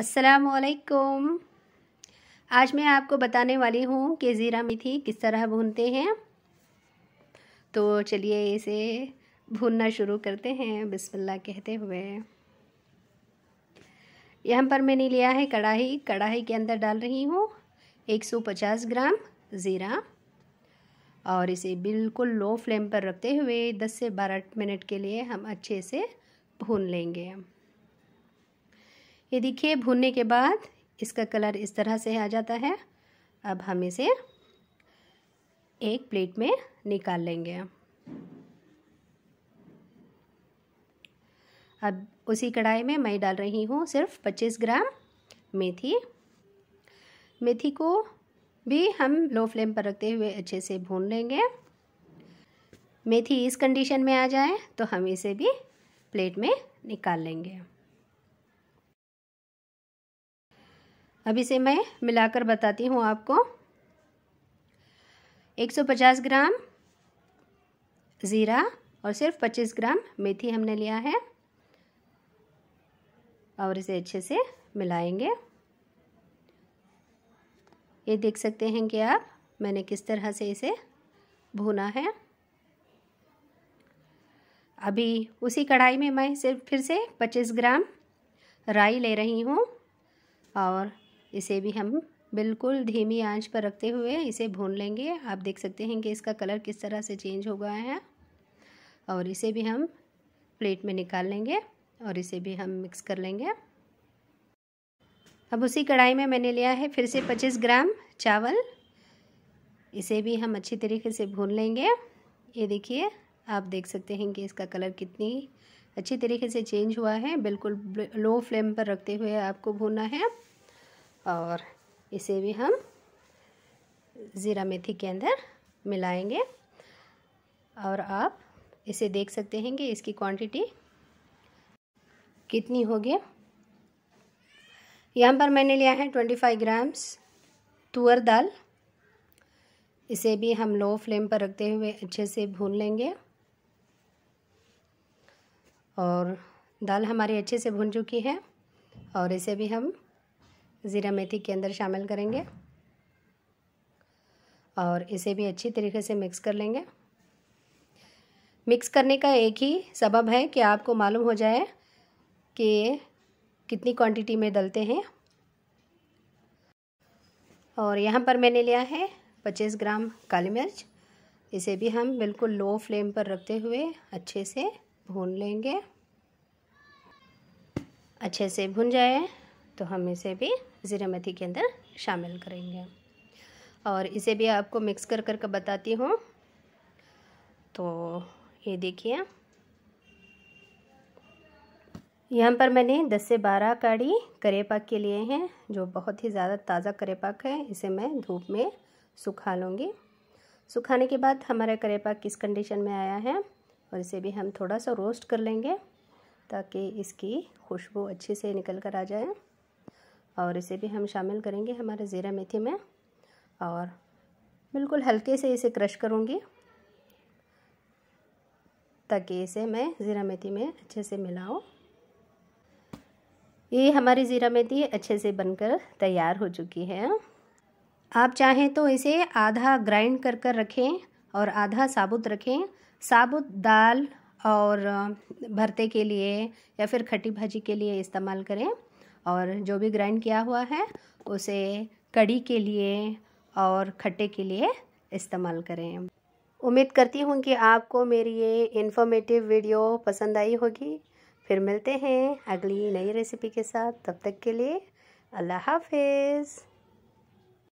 असलकुम आज मैं आपको बताने वाली हूँ कि ज़ीरा मेथी किस तरह भूनते हैं तो चलिए इसे भूनना शुरू करते हैं बिस्मिल्लाह कहते हुए यहाँ पर मैंने लिया है कढ़ाई कढ़ाई के अंदर डाल रही हूँ 150 ग्राम ज़ीरा और इसे बिल्कुल लो फ्लेम पर रखते हुए 10 से 12 मिनट के लिए हम अच्छे से भून लेंगे ये देखिए भूनने के बाद इसका कलर इस तरह से आ जाता है अब हम इसे एक प्लेट में निकाल लेंगे अब उसी कढ़ाई में मैं डाल रही हूँ सिर्फ 25 ग्राम मेथी मेथी को भी हम लो फ्लेम पर रखते हुए अच्छे से भून लेंगे मेथी इस कंडीशन में आ जाए तो हम इसे भी प्लेट में निकाल लेंगे अब इसे मैं मिलाकर बताती हूँ आपको 150 ग्राम ज़ीरा और सिर्फ 25 ग्राम मेथी हमने लिया है और इसे अच्छे से मिलाएंगे ये देख सकते हैं कि आप मैंने किस तरह से इसे भूना है अभी उसी कढ़ाई में मैं सिर्फ फिर से 25 ग्राम राई ले रही हूँ और इसे भी हम बिल्कुल धीमी आंच पर रखते हुए इसे भून लेंगे आप देख सकते हैं कि इसका कलर किस तरह से चेंज हो गया है और इसे भी हम प्लेट में निकाल लेंगे और इसे भी हम मिक्स कर लेंगे अब उसी कढ़ाई में मैंने लिया है फिर से पच्चीस ग्राम चावल इसे भी हम अच्छी तरीके से भून लेंगे ये देखिए आप देख सकते हैं कि इसका कलर कितनी अच्छी तरीके से चेंज हुआ है बिल्कुल लो फ्लेम पर रखते हुए आपको भूनना है और इसे भी हम ज़ीरा मेथी के अंदर मिलाएंगे और आप इसे देख सकते हैं कि इसकी क्वांटिटी कितनी होगी यहाँ पर मैंने लिया है ट्वेंटी फाइव ग्राम्स तुअर दाल इसे भी हम लो फ्लेम पर रखते हुए अच्छे से भून लेंगे और दाल हमारी अच्छे से भुन चुकी है और इसे भी हम ज़ीरा मेथी के अंदर शामिल करेंगे और इसे भी अच्छी तरीके से मिक्स कर लेंगे मिक्स करने का एक ही सबब है कि आपको मालूम हो जाए कि कितनी क्वांटिटी में डलते हैं और यहाँ पर मैंने लिया है पच्चीस ग्राम काली मिर्च इसे भी हम बिल्कुल लो फ्लेम पर रखते हुए अच्छे से भून लेंगे अच्छे से भुन जाए तो हम इसे भी जीरे मेथी के अंदर शामिल करेंगे और इसे भी आपको मिक्स कर कर बताती हूँ तो ये देखिए यहाँ पर मैंने 10 से 12 काड़ी करेपाक के लिए हैं जो बहुत ही ज़्यादा ताज़ा करेपाक है इसे मैं धूप में सुखा लूँगी सुखाने के बाद हमारा करेपाक किस कंडीशन में आया है और इसे भी हम थोड़ा सा रोस्ट कर लेंगे ताकि इसकी खुशबू अच्छे से निकल कर आ जाए और इसे भी हम शामिल करेंगे हमारे ज़ीरा मेथी में और बिल्कुल हल्के से इसे क्रश करूँगी ताकि इसे मैं ज़ीरा मेथी में अच्छे से मिलाऊँ ये हमारी ज़ीरा मेथी अच्छे से बनकर तैयार हो चुकी है आप चाहें तो इसे आधा ग्राइंड कर कर रखें और आधा साबुत रखें साबुत दाल और भरते के लिए या फिर खट्टी भाजी के लिए इस्तेमाल करें और जो भी ग्राइंड किया हुआ है उसे कड़ी के लिए और खट्टे के लिए इस्तेमाल करें उम्मीद करती हूँ कि आपको मेरी ये इन्फॉर्मेटिव वीडियो पसंद आई होगी फिर मिलते हैं अगली नई रेसिपी के साथ तब तक के लिए अल्लाह हाफिज़